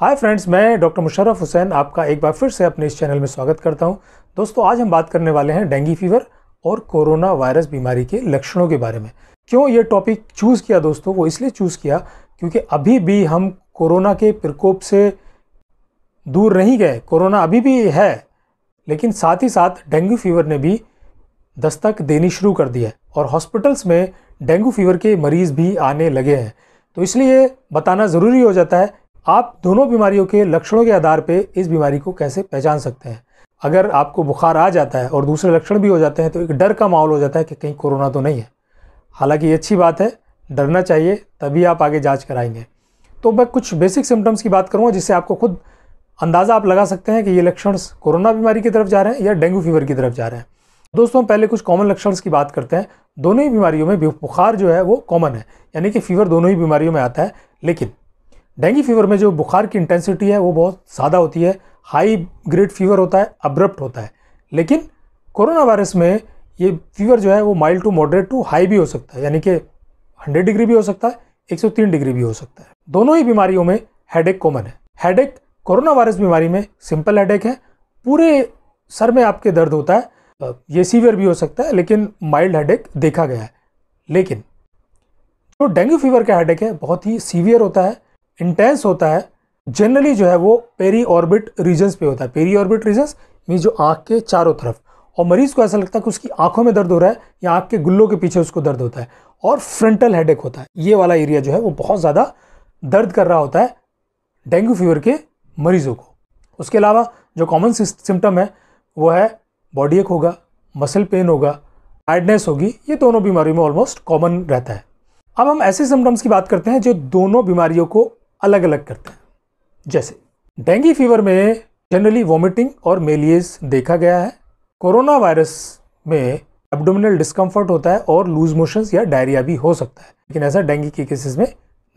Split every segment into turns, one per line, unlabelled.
हाय friends मैं doctor Musharraf Hussain आपका एक बार फिर से अपने इस चैनल में स्वागत करता हूं दोस्तों आज हम बात करने वाले हैं डेंगू फीवर और कोरोना वायरस बीमारी के लक्षणों के बारे में क्यों ये टॉपिक चूज़ किया दोस्तों वो इसलिए चूज़ किया क्योंकि अभी भी हम कोरोना के प्रकोप से दूर नहीं गए कोरोना अभी भी है लेकिन साथ ही साथ डेंगू फीवर ने भी दस्तक देनी शुरू कर दी है और हॉस्पिटल्स में डेंगू फीवर के मरीज़ भी आने लगे हैं तो इसलिए बताना ज़रूरी हो जाता है आप दोनों बीमारियों के लक्षणों के आधार पर इस बीमारी को कैसे पहचान सकते हैं अगर आपको बुखार आ जाता है और दूसरे लक्षण भी हो जाते हैं तो एक डर का माहौल हो जाता है कि कहीं कोरोना तो नहीं है हालांकि ये अच्छी बात है डरना चाहिए तभी आप आगे जांच कराएंगे तो मैं कुछ बेसिक सिम्टम्स की बात करूँगा जिससे आपको खुद अंदाज़ा आप लगा सकते हैं कि ये लक्षण कोरोना बीमारी की तरफ जा रहे हैं या डेंगू फीवर की तरफ जा रहे हैं दोस्तों हम पहले कुछ कॉमन लक्षण की बात करते हैं दोनों ही बीमारियों में बुखार जो है वो कॉमन है यानी कि फीवर दोनों ही बीमारियों में आता है लेकिन डेंगू फीवर में जो बुखार की इंटेंसिटी है वो बहुत ज़्यादा होती है हाई ग्रेड फीवर होता है अब्रप्ट होता है लेकिन कोरोना वायरस में ये फीवर जो है वो mild to moderate to high भी हो सकता है यानी कि 100 डिग्री भी हो सकता है 103 डिग्री भी हो सकता है दोनों ही बीमारियों में हेडेक कॉमन है हेडेक कोरोना वायरस बीमारी में सिंपल हेडेक है पूरे सर में आपके दर्द होता है ये सीवियर भी हो सकता है लेकिन माइल्ड हेडेक देखा गया है लेकिन जो डेंगू फीवर का हेडेक है बहुत ही सीवियर होता है इंटेंस होता है जनरली जो है वो पेरी ऑर्बिट रीजन्स पे होता है पेरी ऑर्बिट रीजन्स मीन जो आँख के चारों तरफ और मरीज़ को ऐसा लगता है कि उसकी आँखों में दर्द हो रहा है या आँख के गुल्लों के पीछे उसको दर्द होता है और फ्रंटल हेड होता है ये वाला एरिया जो है वो बहुत ज़्यादा दर्द कर रहा होता है डेंगू फीवर के मरीज़ों को उसके अलावा जो कॉमन सिम्टम है वो है बॉडी एक होगा मसल पेन होगा टाइडनेस होगी ये दोनों बीमारियों में ऑलमोस्ट कॉमन रहता है अब हम ऐसे सिम्टम्स की बात करते हैं जो दोनों बीमारियों को अलग अलग करते हैं जैसे डेंगू फीवर में जनरली वॉमिटिंग और मेलियस देखा गया है कोरोना वायरस में एब्डोमिनल डिस्कम्फर्ट होता है और लूज मोशंस या डायरिया भी हो सकता है लेकिन ऐसा डेंगू के केसेस में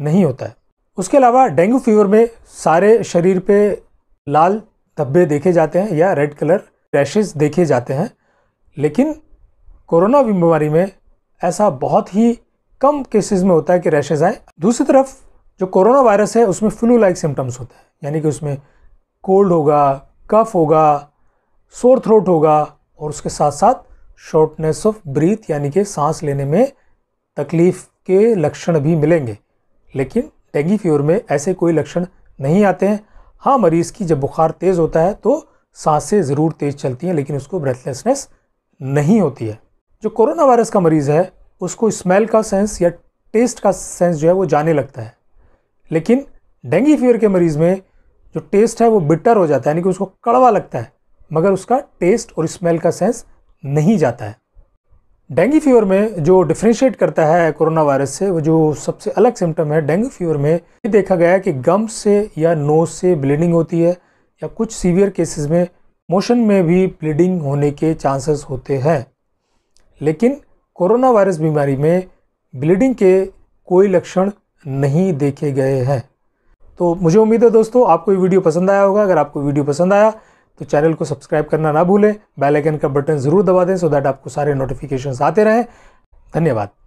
नहीं होता है उसके अलावा डेंगू फीवर में सारे शरीर पे लाल धब्बे देखे जाते हैं या रेड कलर रैशेज देखे जाते हैं लेकिन कोरोना बीमारी में ऐसा बहुत ही कम केसेस में होता है कि रैशेज आए दूसरी तरफ जो कोरोना वायरस है उसमें फ्लू लाइक सिम्टम्स होते हैं यानी कि उसमें कोल्ड होगा कफ होगा सोर थ्रोट होगा और उसके साथ साथ शॉर्टनेस ऑफ ब्रीथ यानी कि सांस लेने में तकलीफ़ के लक्षण भी मिलेंगे लेकिन डेंगी फीवर में ऐसे कोई लक्षण नहीं आते हैं हाँ मरीज़ की जब बुखार तेज़ होता है तो सांसें ज़रूर तेज़ चलती हैं लेकिन उसको ब्रेथलेसनेस नहीं होती है जो कोरोना वायरस का मरीज़ है उसको स्मेल का सेंस या टेस्ट का सेंस जो है वो जाने लगता है लेकिन डेंगू फीवर के मरीज़ में जो टेस्ट है वो बिटर हो जाता है यानी कि उसको कड़वा लगता है मगर उसका टेस्ट और स्मेल का सेंस नहीं जाता है डेंगू फीवर में जो डिफ्रेंशिएट करता है कोरोना वायरस से वो जो सबसे अलग सिम्टम है डेंगू फीवर में ये देखा गया है कि गम से या नोज से ब्लीडिंग होती है या कुछ सीवियर केसेस में मोशन में भी ब्लीडिंग होने के चांसेस होते हैं लेकिन कोरोना वायरस बीमारी में ब्लीडिंग के कोई लक्षण नहीं देखे गए हैं तो मुझे उम्मीद है दोस्तों आपको ये वीडियो पसंद आया होगा अगर आपको वीडियो पसंद आया तो चैनल को सब्सक्राइब करना ना भूलें बेल आइकन का बटन ज़रूर दबा दें सो दैट आपको सारे नोटिफिकेशंस आते रहें धन्यवाद